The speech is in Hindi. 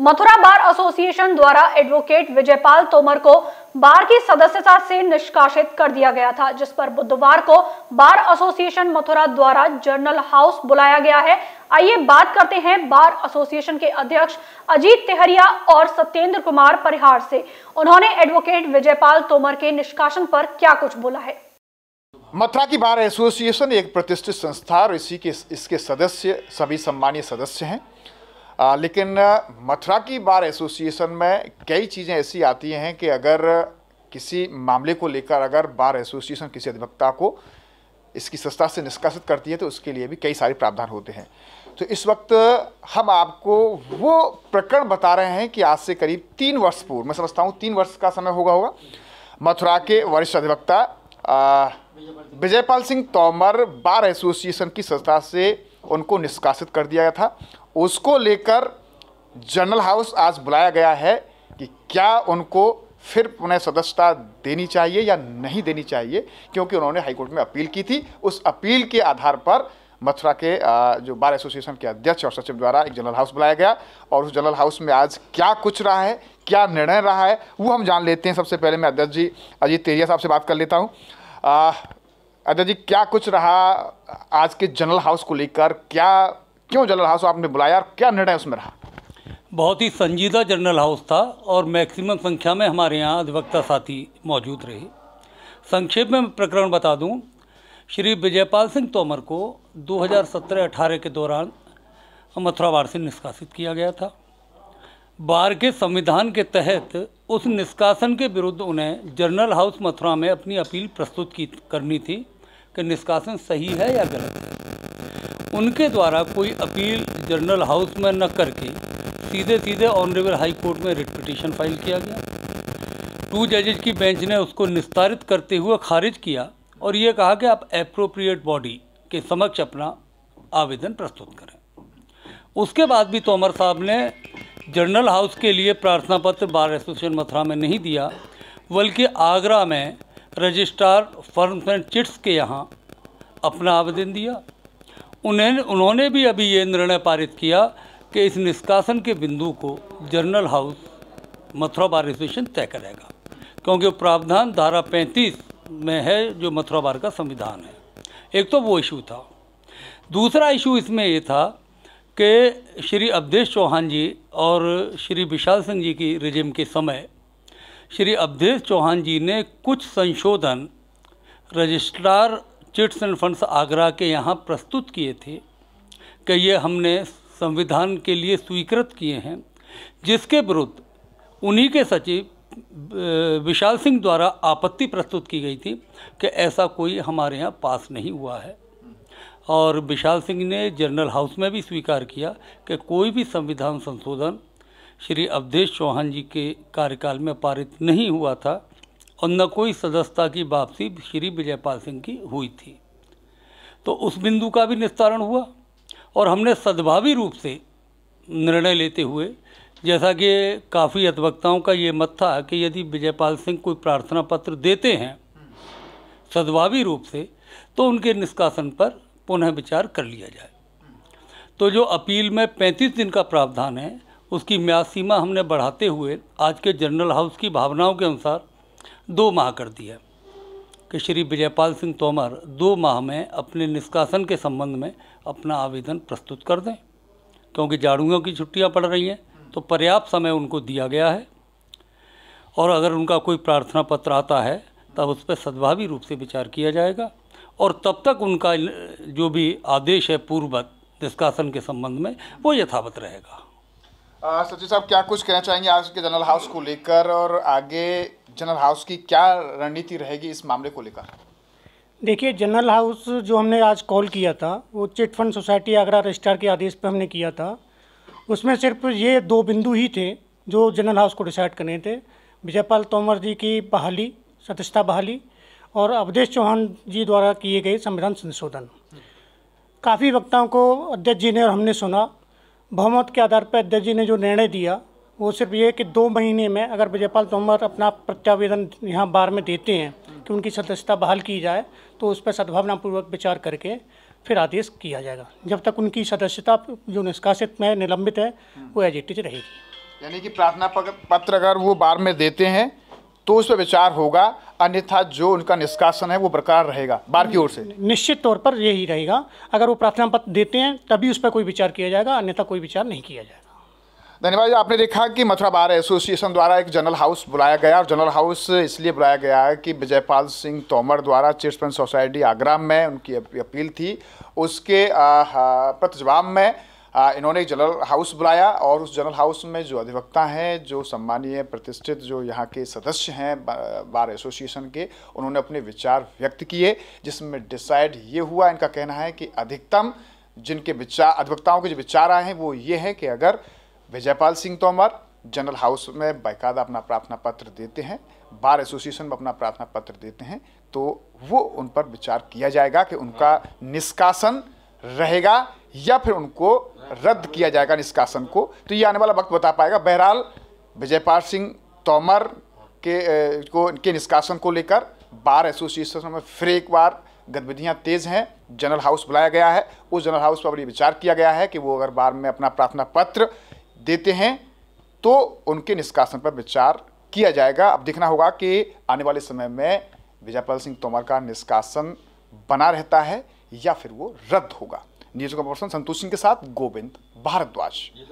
मथुरा बार एसोसिएशन द्वारा एडवोकेट विजयपाल तोमर को बार की सदस्यता से निष्कासित कर दिया गया था जिस पर बुधवार को बार एसोसिएशन मथुरा द्वारा जर्नल हाउस बुलाया गया है आइए बात करते हैं बार एसोसिएशन के अध्यक्ष अजीत तिहरिया और सत्येंद्र कुमार परिहार से उन्होंने एडवोकेट विजयपाल तोमर के निष्कासन पर क्या कुछ बोला है मथुरा की बार एसोसिएशन एक प्रतिष्ठित संस्था और इसी के इसके सदस्य सभी सम्मानीय सदस्य हैं आ, लेकिन मथुरा की बार एसोसिएशन में कई चीज़ें ऐसी आती हैं कि अगर किसी मामले को लेकर अगर बार एसोसिएशन किसी अधिवक्ता को इसकी संस्था से निष्कासित करती है तो उसके लिए भी कई सारे प्रावधान होते हैं तो इस वक्त हम आपको वो प्रकरण बता रहे हैं कि आज से करीब तीन वर्ष पूर्व मैं समझता हूँ तीन वर्ष का समय होगा होगा मथुरा के वरिष्ठ अधिवक्ता विजयपाल सिंह तोमर बार एसोसिएशन की संस्था से उनको निष्कासित कर दिया गया था उसको लेकर जनरल हाउस आज बुलाया गया है कि क्या उनको फिर पुनः सदस्यता देनी चाहिए या नहीं देनी चाहिए क्योंकि उन्होंने हाईकोर्ट में अपील की थी उस अपील के आधार पर मथुरा के जो बार एसोसिएशन के अध्यक्ष और सचिव द्वारा एक जनरल हाउस बुलाया गया और उस जनरल हाउस में आज क्या कुछ रहा है क्या निर्णय रहा है वो हम जान लेते हैं सबसे पहले मैं अध्यक्ष जी अजीत तेरिया साहब से बात कर लेता हूँ अजय जी क्या कुछ रहा आज के जनरल हाउस को लेकर क्या क्यों जनरल हाउस आपने बुलाया और क्या निर्णय उसमें रहा बहुत ही संजीदा जनरल हाउस था और मैक्सिमम संख्या में हमारे यहाँ अधिवक्ता साथी मौजूद रहे संक्षेप में प्रकरण बता दूं श्री विजयपाल सिंह तोमर को 2017-18 के दौरान मथुरावार से निष्कासित किया गया था बार के संविधान के तहत उस निष्कासन के विरुद्ध उन्हें जनरल हाउस मथुरा में अपनी अपील प्रस्तुत की करनी थी कि निष्कासन सही है या गलत है उनके द्वारा कोई अपील जनरल हाउस में न करके सीधे सीधे ऑनरेबल हाई कोर्ट में रिट पिटीशन फाइल किया गया टू जजेज की बेंच ने उसको निस्तारित करते हुए खारिज किया और ये कहा कि आप अप्रोप्रिएट बॉडी के समक्ष अपना आवेदन प्रस्तुत करें उसके बाद भी तोमर साहब ने जर्नल हाउस के लिए प्रार्थना पत्र बार एसोसिएशन मथुरा में नहीं दिया बल्कि आगरा में रजिस्ट्रार फर्म्स एंड चिट्स के यहाँ अपना आवेदन दिया उन्हें उन्होंने भी अभी ये निर्णय पारित किया कि इस निष्कासन के बिंदु को general house Mathura bar association तय करेगा क्योंकि प्रावधान धारा 35 में है जो मथुरा बार का संविधान है एक तो वो इशू था दूसरा इशू इसमें ये था कि श्री अवधेश चौहान जी और श्री विशाल सिंह जी की रिजिम के समय श्री अवधेश चौहान जी ने कुछ संशोधन registrar chits and funds Agra के यहाँ प्रस्तुत किए थे कि ये हमने संविधान के लिए स्वीकृत किए हैं जिसके विरुद्ध उन्हीं के सचिव विशाल सिंह द्वारा आपत्ति प्रस्तुत की गई थी कि ऐसा कोई हमारे यहाँ पास नहीं हुआ है और विशाल सिंह ने जनरल हाउस में भी स्वीकार किया कि कोई भी संविधान संशोधन श्री अवधेश चौहान जी के कार्यकाल में पारित नहीं हुआ था और न कोई सदस्यता की वापसी श्री विजयपाल सिंह की हुई थी तो उस बिंदु का भी निस्तारण हुआ और हमने सद्भावी रूप से निर्णय लेते हुए जैसा कि काफ़ी अधिवक्ताओं का ये मत था कि यदि विजयपाल सिंह कोई प्रार्थना पत्र देते हैं सद्भावी रूप से तो उनके निष्कासन पर पुनः विचार कर लिया जाए तो जो अपील में 35 दिन का प्रावधान है उसकी म्याद सीमा हमने बढ़ाते हुए आज के जनरल हाउस की भावनाओं के अनुसार दो माह कर दी है कि श्री विजयपाल सिंह तोमर दो माह में अपने निष्कासन के संबंध में अपना आवेदन प्रस्तुत कर दें क्योंकि जाड़ुओं की छुट्टियां पड़ रही हैं तो पर्याप्त समय उनको दिया गया है और अगर उनका कोई प्रार्थना पत्र आता है तब उस पर सद्भावी रूप से विचार किया जाएगा और तब तक उनका जो भी आदेश है पूर्ववत निष्कासन के संबंध में वो यथावत रहेगा सचिव साहब क्या कुछ कहना चाहेंगे आज के जनरल हाउस को लेकर और आगे जनरल हाउस की क्या रणनीति रहेगी इस मामले को लेकर देखिए जनरल हाउस जो हमने आज कॉल किया था वो चिटफंड सोसाइटी आगरा रजिस्ट्रार के आदेश पर हमने किया था उसमें सिर्फ ये दो बिंदु ही थे जो जनरल हाउस को डिसाइड करने थे विजयपाल तोमर जी की बहाली सदस्यता बहाली और अवधेश चौहान जी द्वारा किए गए संविधान संशोधन काफ़ी वक्ताओं को अध्यक्ष जी ने और हमने सुना बहुमत के आधार पर अध्यक्ष जी ने जो निर्णय दिया वो सिर्फ ये कि दो महीने में अगर विजयपाल तोमर अपना प्रत्यावेदन यहाँ बार में देते हैं कि उनकी सदस्यता बहाल की जाए तो उस पर सद्भावनापूर्वक विचार करके फिर आदेश किया जाएगा जब तक उनकी सदस्यता जो निष्कासित में निलंबित है वो एज रहेगी यानी कि प्रार्थना पत्र अगर वो बार में देते हैं तो उस पर विचार होगा अन्यथा जो उनका निष्कासन है वो बरकरार रहेगा बार की ओर से निश्चित तौर पर यही रहेगा अगर वो प्रार्थना पत्र देते हैं तभी उस पर कोई विचार किया जाएगा अन्यथा कोई विचार नहीं किया जाएगा धन्यवाद आपने देखा कि मथुरा बार एसोसिएशन द्वारा एक जनरल हाउस बुलाया गया और जनरल हाउस इसलिए बुलाया गया है कि विजयपाल सिंह तोमर द्वारा चिट्सपन सोसाइटी आगरा में उनकी अपील थी उसके प्रति जवाब में इन्होंने एक जनरल हाउस बुलाया और उस जनरल हाउस में जो अधिवक्ता हैं जो सम्मानीय प्रतिष्ठित जो यहाँ के सदस्य हैं बार एसोसिएशन के उन्होंने अपने विचार व्यक्त किए जिसमें डिसाइड ये हुआ इनका कहना है कि अधिकतम जिनके विचार अधिवक्ताओं के जो विचार आए हैं वो ये हैं कि अगर विजयपाल सिंह तोमर जनरल हाउस में बाकायदा अपना प्रार्थना पत्र देते हैं बार एसोसिएशन में अपना प्रार्थना पत्र देते हैं तो वो उन पर विचार किया जाएगा कि उनका निष्कासन रहेगा या फिर उनको रद्द किया जाएगा निष्कासन को तो ये आने वाला वक्त बता पाएगा बहरहाल विजयपाल सिंह तोमर के को के निष्कासन को लेकर बार एसोसिएशन में फिर एक बार गतिविधियाँ तेज़ हैं जनरल हाउस बुलाया गया है उस जनरल हाउस पर अभी विचार किया गया है कि वो अगर बार में अपना प्रार्थना पत्र देते हैं तो उनके निष्कासन पर विचार किया जाएगा अब देखना होगा कि आने वाले समय में विजयपाल सिंह तोमर का निष्कासन बना रहता है या फिर वो रद्द होगा न्यूज का पर्सन संतोष सिंह के साथ गोविंद भारद्वाज